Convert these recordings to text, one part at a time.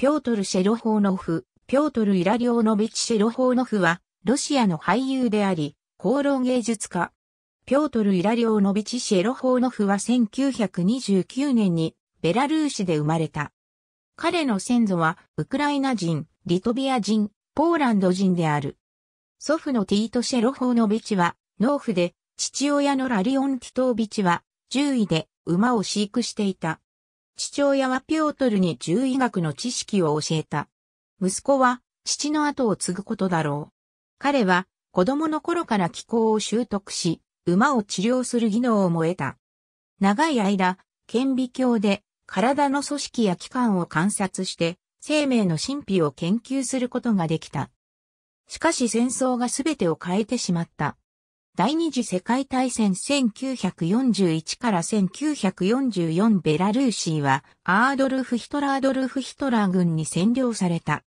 ピョートル・シェロホーノフ、ピョートル・イラリオーノビチ・シェロホーノフは、ロシアの俳優であり、功労芸術家。ピョートル・イラリオーノビチ・シェロホーノフは1929年に、ベラルーシで生まれた。彼の先祖は、ウクライナ人、リトビア人、ポーランド人である。祖父のティート・シェロホーノビチは、農夫で、父親のラリオン・ティトービチは、獣医で、馬を飼育していた。父親はピョートルに獣医学の知識を教えた。息子は父の後を継ぐことだろう。彼は子供の頃から気候を習得し、馬を治療する技能をも得た。長い間、顕微鏡で体の組織や器官を観察して生命の神秘を研究することができた。しかし戦争が全てを変えてしまった。第二次世界大戦1941から1944ベラルーシーはアードルフ・ヒトラードルフ・ヒトラー軍に占領された。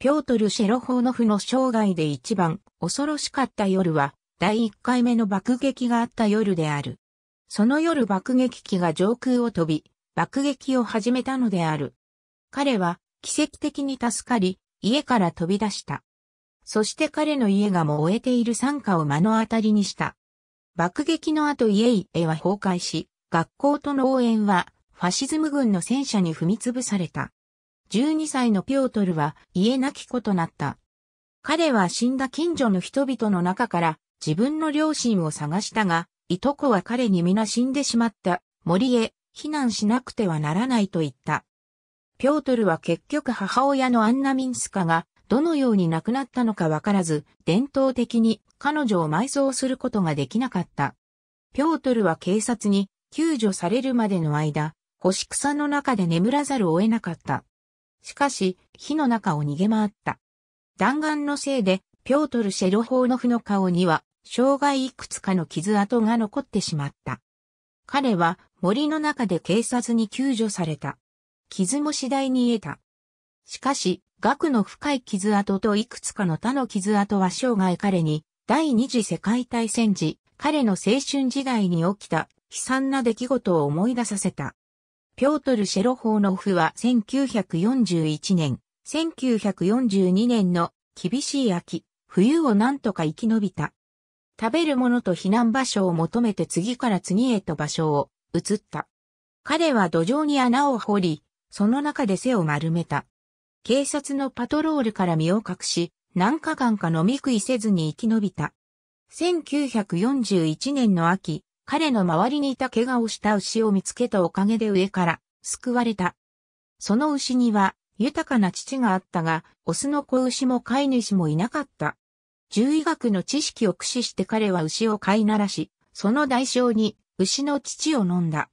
ピョートル・シェロホーノフの生涯で一番恐ろしかった夜は第1回目の爆撃があった夜である。その夜爆撃機が上空を飛び、爆撃を始めたのである。彼は奇跡的に助かり、家から飛び出した。そして彼の家が燃えている参加を目の当たりにした。爆撃の後家々は崩壊し、学校と農園はファシズム軍の戦車に踏み潰された。12歳のピョートルは家なき子となった。彼は死んだ近所の人々の中から自分の両親を探したが、いとこは彼に皆死んでしまった森へ避難しなくてはならないと言った。ピョートルは結局母親のアンナミンスカがどのように亡くなったのかわからず、伝統的に彼女を埋葬することができなかった。ピョートルは警察に救助されるまでの間、干し草の中で眠らざるを得なかった。しかし、火の中を逃げ回った。弾丸のせいで、ピョートル・シェロホーノフの顔には、障害いくつかの傷跡が残ってしまった。彼は森の中で警察に救助された。傷も次第に得た。しかし、額の深い傷跡といくつかの他の傷跡は生涯彼に、第二次世界大戦時、彼の青春時代に起きた悲惨な出来事を思い出させた。ピョートル・シェロホーノフは1941年、1942年の厳しい秋、冬を何とか生き延びた。食べるものと避難場所を求めて次から次へと場所を移った。彼は土壌に穴を掘り、その中で背を丸めた。警察のパトロールから身を隠し、何ガ間か飲み食いせずに生き延びた。1941年の秋、彼の周りにいた怪我をした牛を見つけたおかげで上から救われた。その牛には豊かな父があったが、オスの子牛も飼い主もいなかった。獣医学の知識を駆使して彼は牛を飼いならし、その代償に牛の乳を飲んだ。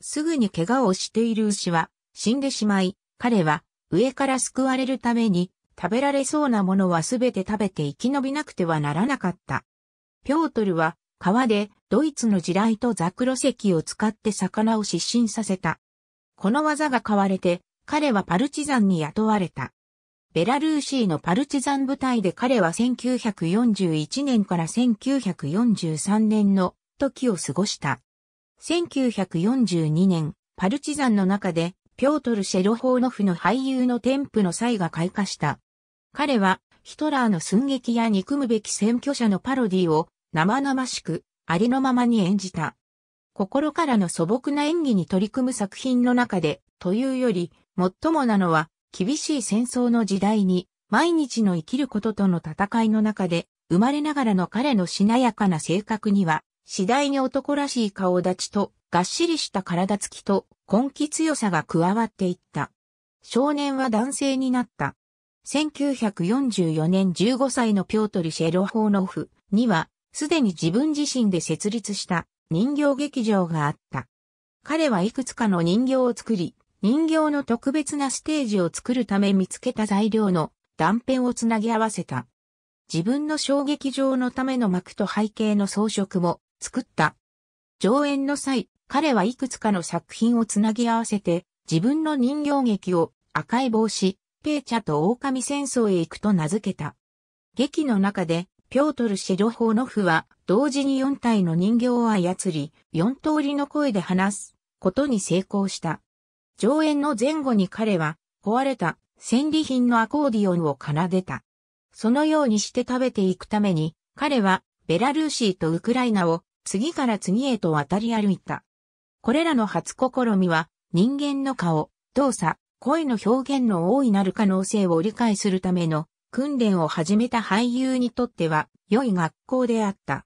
すぐに怪我をしている牛は死んでしまい、彼は上から救われるために、食べられそうなものはすべて食べて生き延びなくてはならなかった。ピョートルは、川でドイツの地雷とザクロ石を使って魚を失神させた。この技が買われて、彼はパルチザンに雇われた。ベラルーシーのパルチザン部隊で彼は1941年から1943年の時を過ごした。1942年、パルチザンの中でピョートル・シェロホーノフの俳優の添付の際が開花した。彼は、ヒトラーの寸劇や憎むべき選挙者のパロディを生々しくありのままに演じた。心からの素朴な演技に取り組む作品の中で、というより、最もなのは、厳しい戦争の時代に、毎日の生きることとの戦いの中で、生まれながらの彼のしなやかな性格には、次第に男らしい顔立ちとがっしりした体つきと根気強さが加わっていった。少年は男性になった。1944年15歳のピョートリ・シェロホーノフには、すでに自分自身で設立した人形劇場があった。彼はいくつかの人形を作り、人形の特別なステージを作るため見つけた材料の断片をつなぎ合わせた。自分の小劇場のための幕と背景の装飾も作った。上演の際、彼はいくつかの作品をつなぎ合わせて、自分の人形劇を赤い帽子、ペーチャと狼戦争へ行くと名付けた。劇の中で、ピョートル・シェロホーノフは、同時に4体の人形を操り、4通りの声で話すことに成功した。上演の前後に彼は、壊れた戦利品のアコーディオンを奏でた。そのようにして食べていくために、彼は、ベラルーシーとウクライナを、次から次へと渡り歩いた。これらの初試みは、人間の顔、動作、声の表現の大いなる可能性を理解するための訓練を始めた俳優にとっては良い学校であった。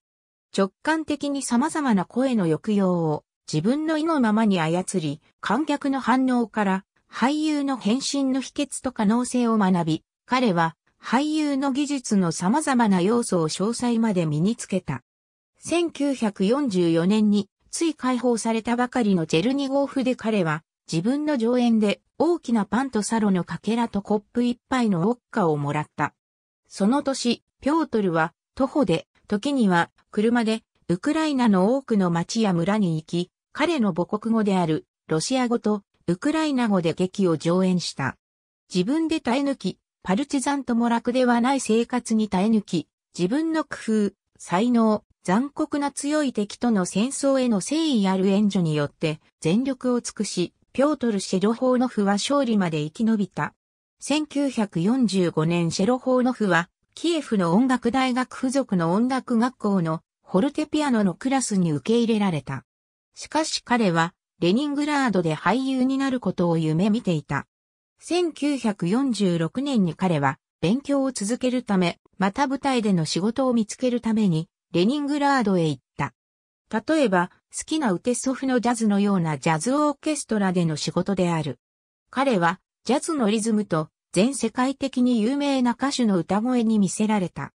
直感的に様々な声の抑揚を自分の意のままに操り、観客の反応から俳優の変身の秘訣と可能性を学び、彼は俳優の技術の様々な要素を詳細まで身につけた。1944年につい解放されたばかりのチェルニゴーフで彼は、自分の上演で大きなパンとサロのかけらとコップ一杯のウォッカをもらった。その年、ピョートルは徒歩で、時には車でウクライナの多くの町や村に行き、彼の母国語であるロシア語とウクライナ語で劇を上演した。自分で耐え抜き、パルチザンとも楽ではない生活に耐え抜き、自分の工夫、才能、残酷な強い敵との戦争への誠意ある援助によって全力を尽くし、ピョートル・シェロホーノフは勝利まで生き延びた。1945年シェロホーノフは、キエフの音楽大学付属の音楽学校のホルテピアノのクラスに受け入れられた。しかし彼は、レニングラードで俳優になることを夢見ていた。1946年に彼は、勉強を続けるため、また舞台での仕事を見つけるために、レニングラードへ行った。例えば、好きなウテソフのジャズのようなジャズオーケストラでの仕事である。彼は、ジャズのリズムと全世界的に有名な歌手の歌声に魅せられた。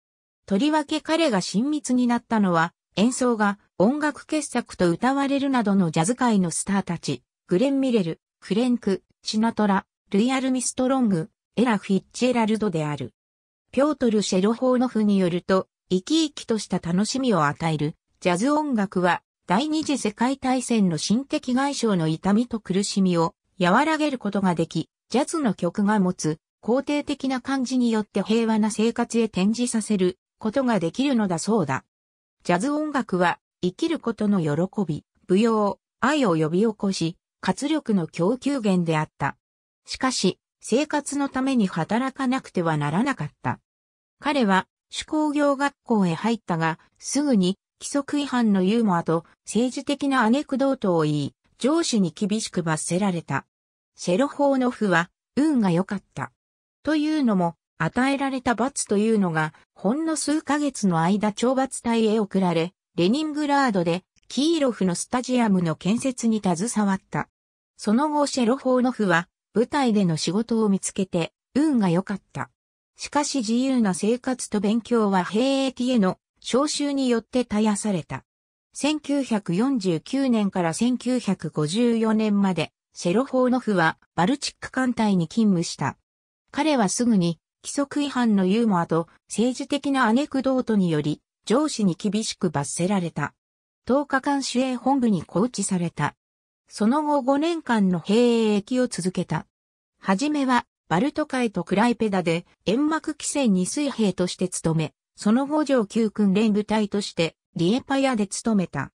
とりわけ彼が親密になったのは、演奏が音楽傑作と歌われるなどのジャズ界のスターたち、グレン・ミレル、クレンク、シナトラ、ルイ・アルミストロング、エラ・フィッチェラルドである。ピョートル・シェロホーノフによると、生き生きとした楽しみを与える、ジャズ音楽は、第二次世界大戦の心的外傷の痛みと苦しみを和らげることができ、ジャズの曲が持つ肯定的な感じによって平和な生活へ転じさせることができるのだそうだ。ジャズ音楽は生きることの喜び、舞踊、愛を呼び起こし、活力の供給源であった。しかし、生活のために働かなくてはならなかった。彼は手工業学校へ入ったが、すぐに規則違反のユーモアと政治的なアネクドートを言い、上司に厳しく罰せられた。シェロホーノフは、運が良かった。というのも、与えられた罰というのが、ほんの数ヶ月の間懲罰隊へ送られ、レニングラードで、キーロフのスタジアムの建設に携わった。その後シェロホーノフは、舞台での仕事を見つけて、運が良かった。しかし自由な生活と勉強は兵役への召集によって絶やされた。1949年から1954年まで、セロホーノフはバルチック艦隊に勤務した。彼はすぐに、規則違反のユーモアと政治的なアネクドートにより、上司に厳しく罰せられた。10日間守衛本部に告知された。その後5年間の兵役を続けた。はじめはバルト海とクライペダで煙幕規制に水兵として務め、その後上級訓練部隊としてリエパヤで務めた。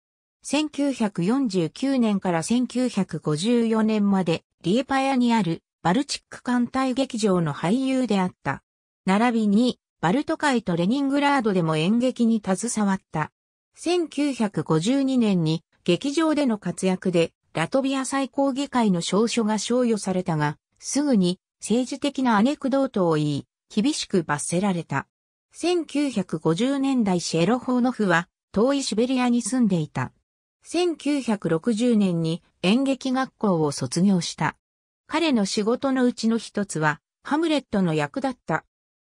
1949年から1954年までリエパヤにあるバルチック艦隊劇場の俳優であった。並びにバルト海とレニングラードでも演劇に携わった。1952年に劇場での活躍でラトビア最高議会の証書が賞与されたが、すぐに政治的なアネクドートを言い、厳しく罰せられた。1950年代シェロホーノフは遠いシベリアに住んでいた。1960年に演劇学校を卒業した。彼の仕事のうちの一つは、ハムレットの役だった。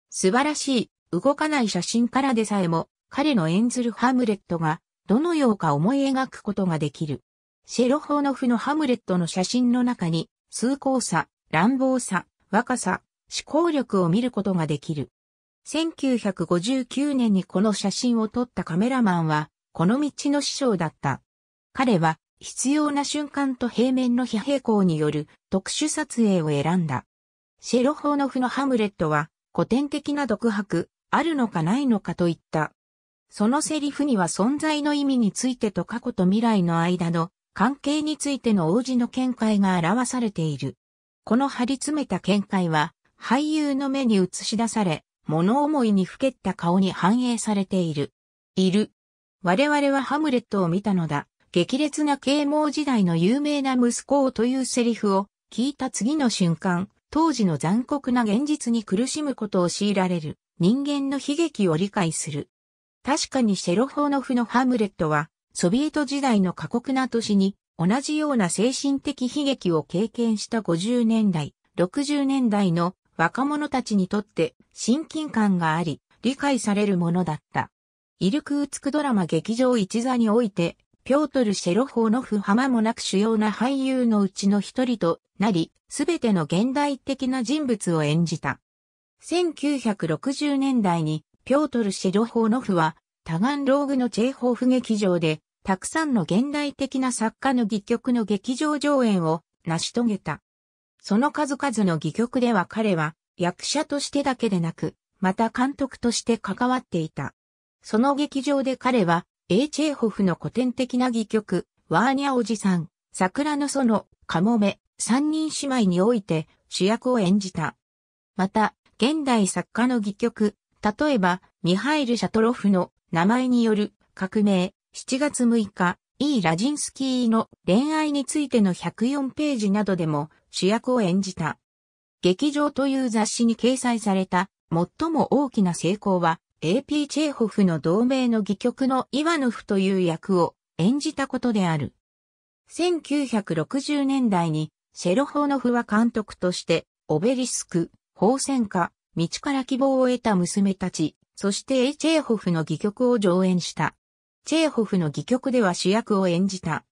素晴らしい、動かない写真からでさえも、彼の演ずるハムレットが、どのようか思い描くことができる。シェロホーノフのハムレットの写真の中に、崇高さ、乱暴さ、若さ、思考力を見ることができる。1959年にこの写真を撮ったカメラマンは、この道の師匠だった。彼は、必要な瞬間と平面の非平行による特殊撮影を選んだ。シェロホーノフのハムレットは、古典的な独白、あるのかないのかといった。そのセリフには存在の意味についてと過去と未来の間の関係についての王子の見解が表されている。この張り詰めた見解は、俳優の目に映し出され、物思いにふけった顔に反映されている。いる。我々はハムレットを見たのだ。激烈な啓蒙時代の有名な息子をというセリフを聞いた次の瞬間、当時の残酷な現実に苦しむことを強いられる人間の悲劇を理解する。確かにシェロホーノフのハムレットは、ソビエト時代の過酷な年に同じような精神的悲劇を経験した50年代、60年代の若者たちにとって親近感があり、理解されるものだった。イルクーツクドラマ劇場一座において、ピョートル・シェロホーノフ浜もなく主要な俳優のうちの一人となり、すべての現代的な人物を演じた。1960年代に、ピョートル・シェロホーノフは、タガンローグのチェーホーフ劇場で、たくさんの現代的な作家の戯曲の劇場上演を成し遂げた。その数々の戯曲では彼は役者としてだけでなく、また監督として関わっていた。その劇場で彼は、エチェーホフの古典的な戯曲、ワーニャおじさん、桜の園、カモメ、三人姉妹において主役を演じた。また、現代作家の戯曲、例えば、ミハイル・シャトロフの名前による革命、7月6日、E. ラジンスキーの恋愛についての104ページなどでも主役を演じた。劇場という雑誌に掲載された最も大きな成功は A.P. チェーホフの同盟の戯曲のイワノフという役を演じたことである。1960年代にシェロホノフは監督としてオベリスク、宝線家、道から希望を得た娘たち、そして A. チェーホフの戯曲を上演した。チェーホフの戯曲では主役を演じた。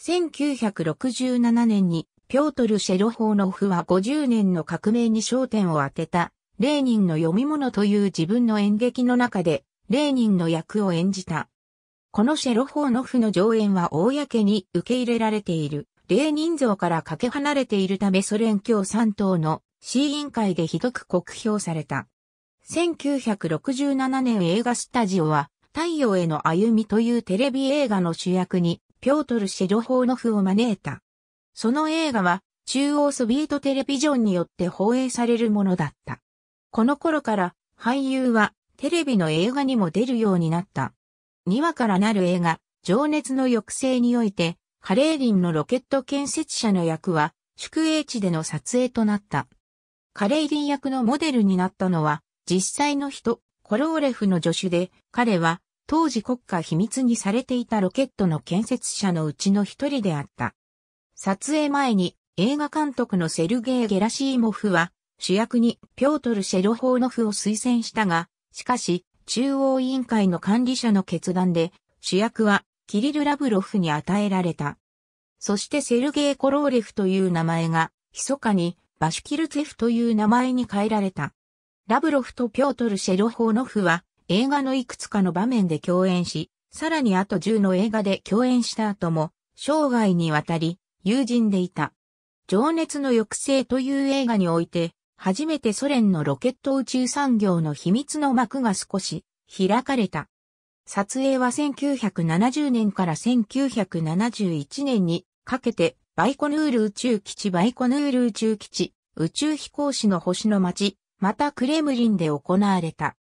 1967年にピョートル・シェロホーノフは50年の革命に焦点を当てた、レーニンの読み物という自分の演劇の中で、レーニンの役を演じた。このシェロホーノフの上演は公に受け入れられている。レーニン像からかけ離れているためソ連共産党の市委員会でひどく酷評された。1967年映画スタジオは太陽への歩みというテレビ映画の主役に、ピョートル・シェロホーノフを招いた。その映画は、中央ソビートテレビジョンによって放映されるものだった。この頃から俳優はテレビの映画にも出るようになった。2話からなる映画、情熱の抑制において、カレーリンのロケット建設者の役は、宿営地での撮影となった。カレーリン役のモデルになったのは、実際の人、コローレフの助手で、彼は当時国家秘密にされていたロケットの建設者のうちの一人であった。撮影前に映画監督のセルゲイ・ゲラシーモフは主役にピョートル・シェロホーノフを推薦したが、しかし中央委員会の管理者の決断で主役はキリル・ラブロフに与えられた。そしてセルゲイ・コローレフという名前が密かにバシュキルツェフという名前に変えられた。ラブロフとピョートル・シェロホーノフは映画のいくつかの場面で共演し、さらにあと10の映画で共演した後も、生涯にわたり、友人でいた。情熱の抑制という映画において、初めてソ連のロケット宇宙産業の秘密の幕が少し開かれた。撮影は1970年から1971年にかけてバイコヌール宇宙基地バイコヌール宇宙基地宇宙飛行士の星の町またクレムリンで行われた。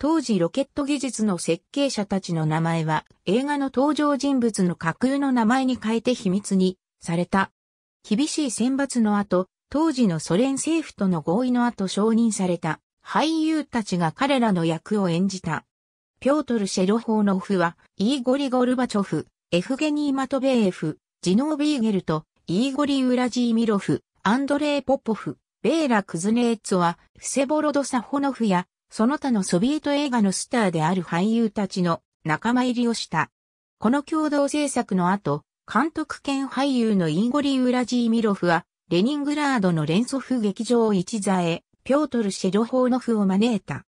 当時ロケット技術の設計者たちの名前は映画の登場人物の架空の名前に変えて秘密にされた。厳しい選抜の後、当時のソ連政府との合意の後承認された俳優たちが彼らの役を演じた。ピョートル・シェロホーノフは、イーゴリ・ゴルバチョフ、エフゲニー・マトベーエフ、ジノー・ビーゲルと、イーゴリ・ウラジーミロフ、アンドレイ・ポポフ、ベーラ・クズネーツは、フセボロド・サホノフや、その他のソビエト映画のスターである俳優たちの仲間入りをした。この共同制作の後、監督兼俳優のインゴリ・ウラジーミロフは、レニングラードの連祖風劇場を一座へ、ピョートル・シェロホーノフを招いた。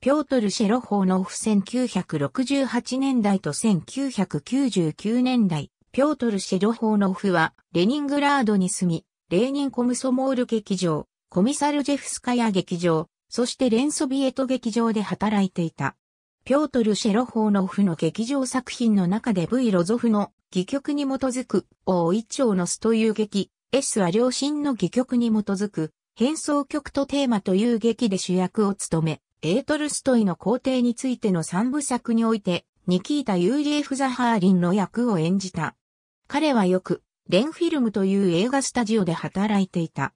ピョートル・シェロホーノフ1968年代と1999年代、ピョートル・シェロホーノフは、レニングラードに住み、レーニン・コムソモール劇場、コミサルジェフスカヤ劇場、そして連ソビエト劇場で働いていた。ピョートル・シェロホーノフの劇場作品の中で V・ ロゾフの戯曲に基づく、王一丁のスという劇、S は両親の戯曲に基づく、変奏曲とテーマという劇で主役を務め、エートルストイの皇帝についての三部作において、ニキータ・ユーリエフ・ザハーリンの役を演じた。彼はよく、レンフィルムという映画スタジオで働いていた。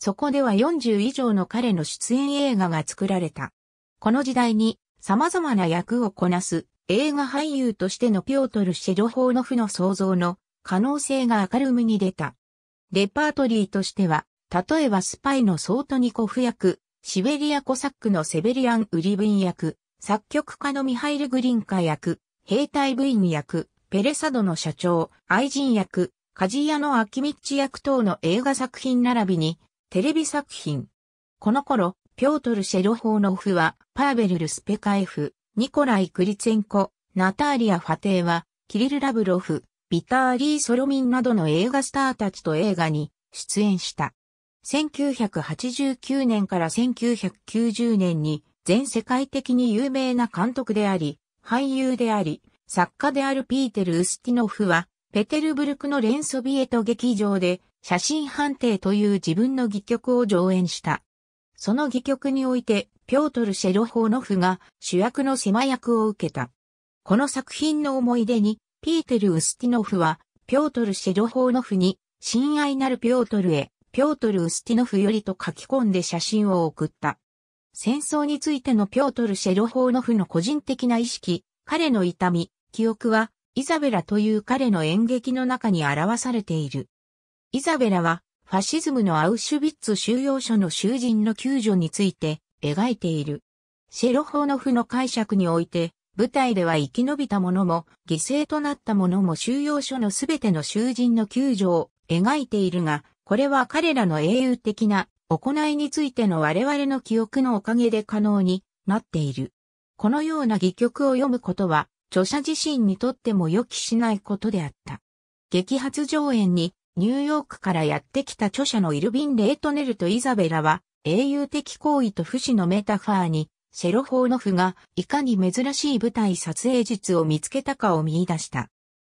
そこでは40以上の彼の出演映画が作られた。この時代に様々な役をこなす映画俳優としてのピョートル・シェドホーノフの創造の可能性が明るみに出た。レパートリーとしては、例えばスパイのソートニコフ役、シベリアコサックのセベリアン・ウリブン役、作曲家のミハイル・グリンカ役、兵隊部員役、ペレサドの社長、愛人役、カジヤのアキミッチ役等の映画作品並びに、テレビ作品。この頃、ピョートル・シェロホーノフは、パーベル・ルスペカエフ、ニコライ・クリツェンコ、ナターリア・ファテーは、キリル・ラブロフ、ビターリー・ソロミンなどの映画スターたちと映画に出演した。1989年から1990年に全世界的に有名な監督であり、俳優であり、作家であるピーテル・ウスティノフは、ペテルブルクの連ソビエト劇場で写真判定という自分の戯曲を上演した。その戯曲において、ピョートル・シェロホーノフが主役の狭役を受けた。この作品の思い出に、ピーテル・ウスティノフは、ピョートル・シェロホーノフに、親愛なるピョートルへ、ピョートル・ウスティノフよりと書き込んで写真を送った。戦争についてのピョートル・シェロホーノフの個人的な意識、彼の痛み、記憶は、イザベラという彼の演劇の中に表されている。イザベラは、ファシズムのアウシュビッツ収容所の囚人の救助について描いている。シェロホーノフの解釈において、舞台では生き延びた者も、犠牲となった者も収容所のすべての囚人の救助を描いているが、これは彼らの英雄的な行いについての我々の記憶のおかげで可能になっている。このような戯曲を読むことは、著者自身にとっても予期しないことであった。激発上演にニューヨークからやってきた著者のイルビン・レートネルとイザベラは、英雄的行為と不死のメタファーに、シェロホーノフがいかに珍しい舞台撮影術を見つけたかを見出した。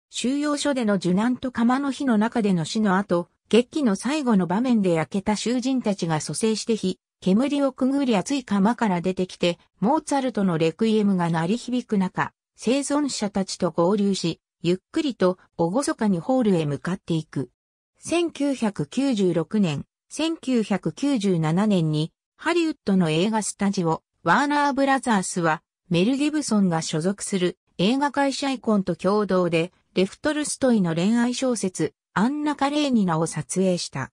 収容所での受難と釜の火の中での死の後、劇の最後の場面で焼けた囚人たちが蘇生して火、煙をくぐり熱い釜から出てきて、モーツァルトのレクイエムが鳴り響く中、生存者たちと合流し、ゆっくりと厳かにホールへ向かっていく。1996年、1997年にハリウッドの映画スタジオ、ワーナーブラザースは、メル・ギブソンが所属する映画会社イコンと共同で、レフトルストイの恋愛小説、アンナ・カレーニナを撮影した。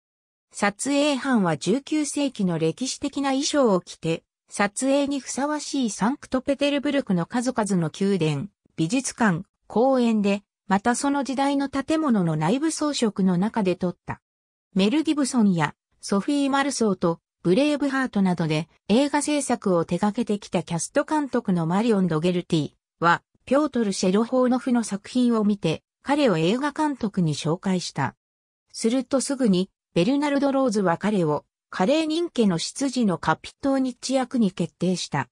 撮影班は19世紀の歴史的な衣装を着て、撮影にふさわしいサンクトペテルブルクの数々の宮殿、美術館、公園でまたその時代の建物の内部装飾の中で撮った。メル・ギブソンやソフィー・マルソーとブレイブハートなどで映画制作を手掛けてきたキャスト監督のマリオン・ドゲルティは、ピョートル・シェロホーノフの作品を見て、彼を映画監督に紹介した。するとすぐに、ベルナルド・ローズは彼を、カレー人家の執事のカピトーニッチ役に決定した。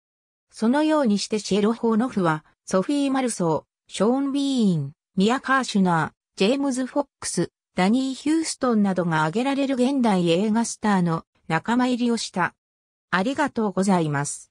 そのようにしてシェロホーノフは、ソフィー・マルソー、ショーン・ビーン、ミア・カーシュナー、ジェームズ・フォックス、ダニー・ヒューストンなどが挙げられる現代映画スターの仲間入りをした。ありがとうございます。